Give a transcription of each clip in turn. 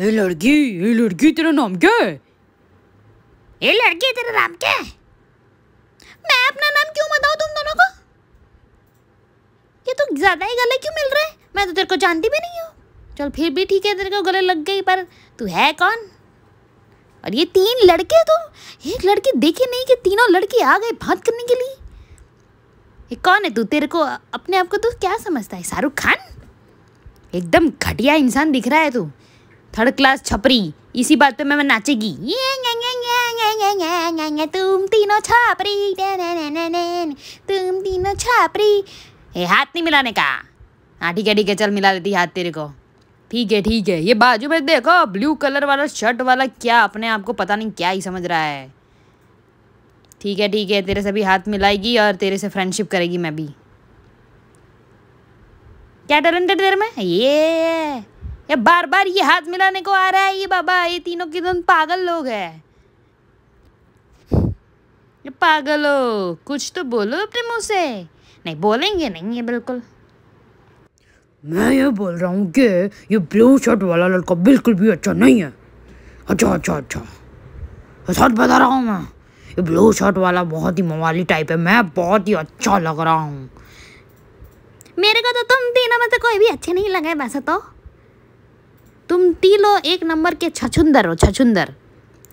ए लड़की ए लड़की तेरा नाम क्या है ए लड़की तेरा नाम क्या है मैं अपना नाम क्यों बताऊं तुम दोनों को ये तो ज़्यादा ही गले क्यों मिल रहे मैं तो तेरे को जानती भी नहीं हूँ चल फिर भी ठीक है तेरे को गले लग गई पर तू है कौन और ये तीन लड़के तो एक लड़की देखे नहीं कि तीनों लड़के आ गए बात करने के लिए ये कौन है तू तेरे को अपने आप को तू क्या समझता है शाहरुख खान एकदम घटिया इंसान दिख रहा है तू थर्ड क्लास छपरी इसी बात पे मैं नाचेगी तुम तीनों छापरी तुम तीनों छापरी हाथ नहीं मिलाने का हाँ ठीक है ठीक है चल मिला देती हाथ तेरे को ठीक है ठीक है ये बाजू में देखो ब्लू कलर वाला शर्ट वाला क्या अपने आप को पता नहीं क्या ही समझ रहा है ठीक है ठीक है तेरे से भी हाथ मिलाएगी और तेरे से फ्रेंडशिप करेगी मैं भी क्या टैलेंटेड तेरे में ये ये बार बार ये हाथ मिलाने को आ रहा है ये बाबा ये तीनों के दोनों पागल लोग है ये हो कुछ तो बोलो अपने मुंह से नहीं बोलेंगे नहीं ये बिल्कुल मैं ये बोल रहा हूँ कि ये ब्लू शर्ट वाला लड़का बिल्कुल भी अच्छा नहीं है अच्छा अच्छा अच्छा सच बता रहा हूँ मैं ये ब्लू शर्ट वाला बहुत ही मवाली टाइप है मैं बहुत ही अच्छा लग रहा हूँ मेरे को तो तुम तीनों में से कोई भी अच्छे नहीं लगे वैसे तो तुम तीनों एक नंबर के छछुंदर हो छछुंदर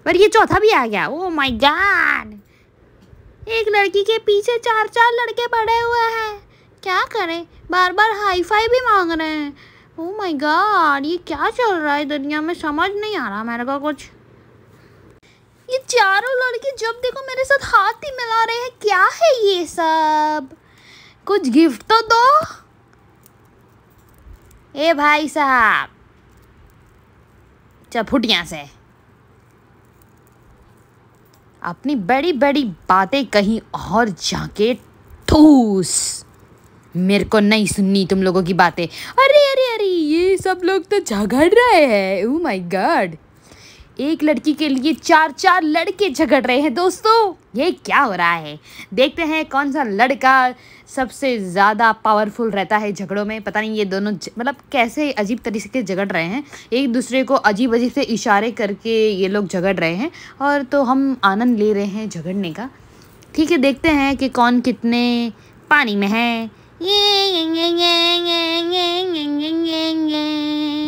और ये चौथा भी आ गया ओ माई गॉड एक लड़की के पीछे चार चार लड़के पड़े हुए हैं क्या करें बार बार हाई फाई भी मांग रहे हैं ओ माई गॉड ये क्या चल रहा है दुनिया में समझ नहीं आ रहा मेरे को कुछ ये चारों लड़के जब देखो मेरे साथ हाथ ही मिला रहे हैं क्या है ये सब कुछ गिफ्ट तो दो ए भाई साहब चल फुट यहाँ से अपनी बड़ी बड़ी बातें कहीं और जाके ठूस मेरे को नहीं सुननी तुम लोगों की बातें अरे अरे अरे ये सब लोग तो झगड़ रहे हैं ओ माय गॉड एक लड़की के लिए चार चार लड़के झगड़ रहे हैं दोस्तों ये क्या हो रहा है देखते हैं कौन सा लड़का सबसे ज़्यादा पावरफुल रहता है झगड़ों में पता नहीं ये दोनों मतलब कैसे अजीब तरीके से झगड़ रहे हैं एक दूसरे को अजीब अजीब से इशारे करके ये लोग झगड़ रहे हैं और तो हम आनंद ले रहे हैं झगड़ने का ठीक है देखते हैं कि कौन कितने पानी में है ये ये ये ये ये ये ये ये ये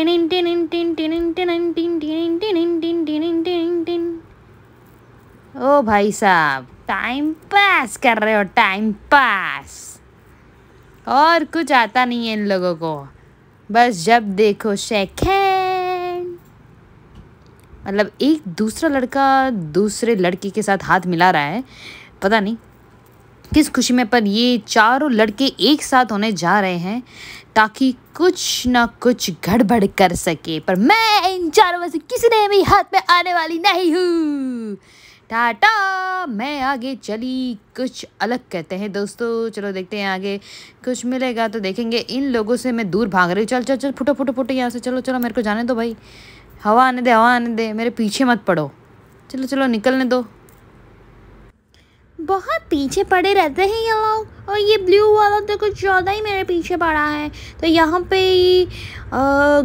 ओ भाई साहब टाइम पास कर रहे हो टाइम पास और कुछ आता नहीं है इन लोगों को बस जब देखो सेकेंड मतलब एक दूसरा लड़का दूसरे लड़की के साथ हाथ मिला रहा है पता नहीं किस खुशी में पर ये चारों लड़के एक साथ होने जा रहे हैं ताकि कुछ ना कुछ गड़बड़ कर सके पर मैं इन चारों में से किसी ने भी हाथ में आने वाली नहीं हूँ टाटा मैं आगे चली कुछ अलग कहते हैं दोस्तों चलो देखते हैं आगे कुछ मिलेगा तो देखेंगे इन लोगों से मैं दूर भाग रही हूँ चल चल चल फुटो फुटो फुटो यहाँ से चलो चलो मेरे को जाने दो भाई हवा आने दे हवा आने दे मेरे पीछे मत पड़ो चलो चलो निकलने दो बहुत पीछे पड़े रहते हैं ये लोग और ये ब्लू वाला तो कुछ ज़्यादा ही मेरे पीछे पड़ा है तो यहाँ पे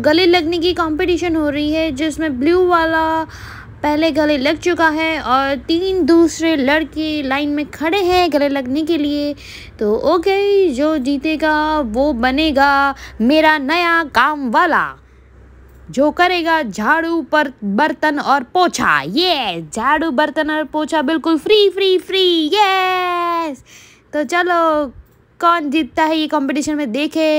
गले लगने की कंपटीशन हो रही है जिसमें ब्लू वाला पहले गले लग चुका है और तीन दूसरे लड़के लाइन में खड़े हैं गले लगने के लिए तो ओके जो जीतेगा वो बनेगा मेरा नया काम वाला जो करेगा झाड़ू पर बर्तन और पोछा ये झाड़ू बर्तन और पोछा बिल्कुल फ्री फ्री फ्री यस तो चलो कौन जीतता है ये कंपटीशन में देखे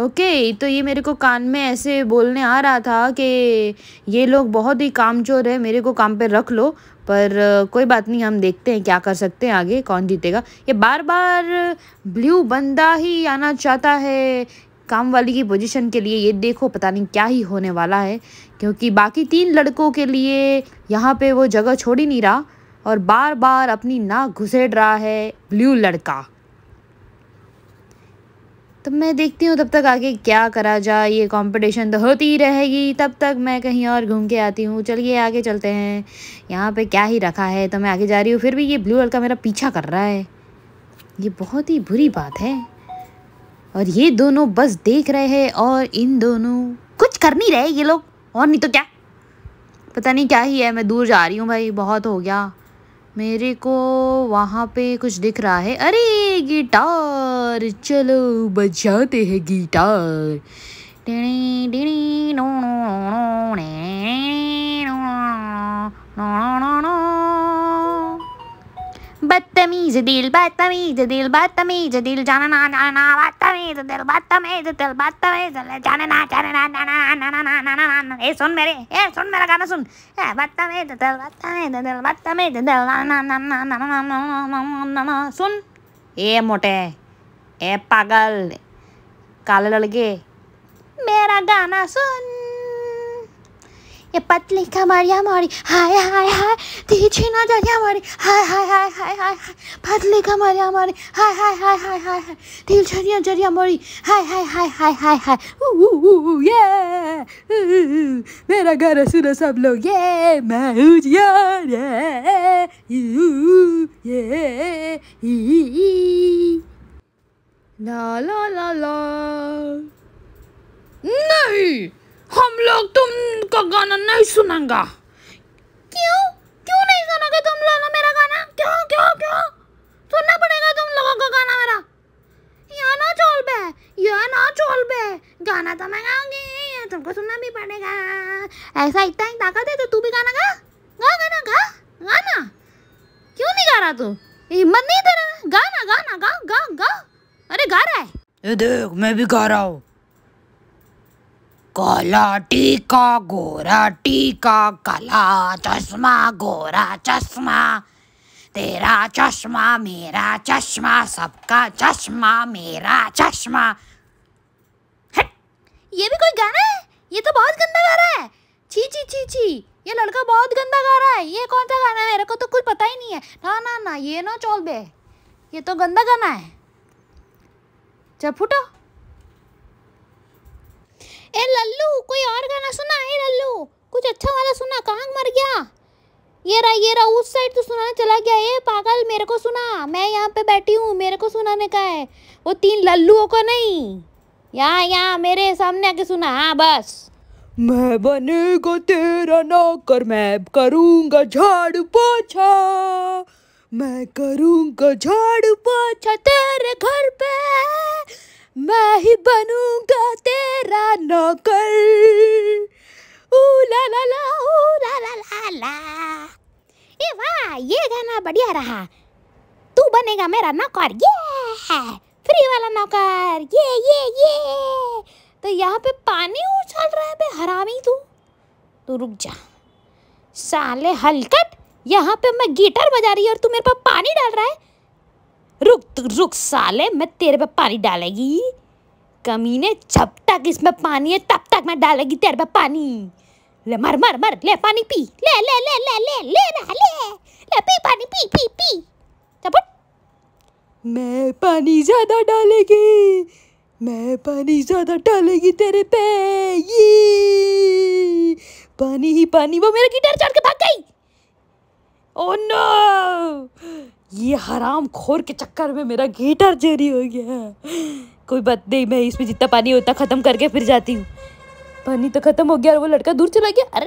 ओके तो ये मेरे को कान में ऐसे बोलने आ रहा था कि ये लोग बहुत ही कामचोर है मेरे को काम पे रख लो पर कोई बात नहीं हम देखते हैं क्या कर सकते हैं आगे कौन जीतेगा ये बार बार ब्लू बंदा ही आना चाहता है काम वाली की पोजीशन के लिए ये देखो पता नहीं क्या ही होने वाला है क्योंकि बाकी तीन लड़कों के लिए यहाँ पे वो जगह छोड़ ही नहीं रहा और बार बार अपनी नाक घुसेड़ रहा है ब्लू लड़का तो मैं देखती हूँ तब तक आगे क्या करा जाए ये कंपटीशन तो होती ही रहेगी तब तक मैं कहीं और घूम के आती हूँ चलिए आगे चलते हैं यहाँ पे क्या ही रखा है तो मैं आगे जा रही हूँ फिर भी ये ब्लू लड़का मेरा पीछा कर रहा है ये बहुत ही बुरी बात है और ये दोनों बस देख रहे हैं और इन दोनों कुछ कर नहीं रहे ये लोग और नहीं तो क्या पता नहीं क्या ही है मैं दूर जा रही हूँ भाई बहुत हो गया मेरे को वहाँ पे कुछ दिख रहा है अरे गिटार चलो बजाते हैं guitar no no no no no no no no बदतमीज दिल बदतमीज दिल बदतमीज दिल जाना ना जाना बदतमीज दिल बदतमीज दिल बदतमीज जाना ना जाना ना ना ना ना ना ना ना ना ना ए सुन मेरे ए सुन मेरा गाना सुन ए बदतमीज दिल बदतमीज दिल बदतमीज दिल ना ना ना ना ना ना ना ना ना सुन ए मोटे ए पागल काले लड़के मेरा गाना सुन ये पतली कमरिया मोरी हाय हाय हाय तीखी नजरिया मोरी हाय हाय हाय हाय हाय पतली कमरिया मोरी हाय हाय हाय हाय हाय हाय तीखी नजरिया मोरी हाय हाय हाय हाय हाय हाय ये मेरा गाना सुनो सब लोग ये मैं हूँ ये ये ला ला ला ला नहीं हम लोग तुमका गाना नहीं सुनेंगे क्यों क्यों नहीं सुनोगे तुम लोग मेरा गाना क्यों क्यों क्यों सुनना पड़ेगा तुम लोगों का गाना मेरा या ना चोल बे या ना चोल बे गाना तो मैं गाऊंगी तुमको सुनना भी पड़ेगा ऐसा इतना ही ताकत है तो तू भी गाना गा गा गाना गा गाना क्यों नहीं गा रहा तू हिम्मत नहीं दे रहा गाना गाना गा गा गा अरे गा रहा है ये देख मैं भी गा रहा हूँ काला टीका गोरा टीका काला चश्मा गोरा चश्मा तेरा चश्मा मेरा चश्मा सबका चश्मा मेरा चश्मा हट ये भी कोई गाना है ये तो बहुत गंदा गा रहा है ची ची ची छी ये लड़का बहुत गंदा गा रहा है ये कौन सा गाना है मेरे को तो कुछ पता ही नहीं है ना ना ना ये ना चौल बे ये तो गंदा गाना है चल फूटो ए लल्लू कोई और गाना सुना ए लल्लू कुछ अच्छा वाला सुना कांग मर गया ये रहा ये रहा उस साइड तो सुनाने चला गया ए पागल मेरे को सुना मैं यहाँ पे बैठी हूँ मेरे को सुनाने का है वो तीन लल्लुओं को नहीं यहाँ यहाँ मेरे सामने आके सुना हाँ बस मैं बनेगा तेरा नौकर मैं करूँगा झाड़ू पोछा मैं करूँगा झाड़ू पोछा तेरे घर पे मैं ही बनूंगा वाह ये गाना बढ़िया रहा तू बनेगा मेरा नौकर ये फ्री वाला नौकर ये ये ये तो यहाँ पे पानी उछल रहा है बे हरामी तू तू रुक जा साले हलकट यहाँ पे मैं गिटार बजा रही हूँ और तू मेरे पर पानी डाल रहा है रुक रुक साले मैं तेरे पे पानी डालेगी कमीने जब तक इसमें पानी है तब तक मैं डालेगी तेरे पे पानी ले मर मर मर ले पानी पी ले ले ले ले ले ले ना ले ले पी पानी पी पी पी चपट मैं पानी ज़्यादा डालेगी मैं पानी ज़्यादा डालेगी तेरे पे ये पानी ही पानी वो मेरा गिटार चढ़ के भाग गई ओ oh नो ये हराम खोर के चक्कर में मेरा गिटार चोरी हो गया कोई बात नहीं मैं इसमें जितना पानी होता ख़त्म करके फिर जाती हूँ पानी तो खत्म हो गया और वो लड़का दूर चला गया अरे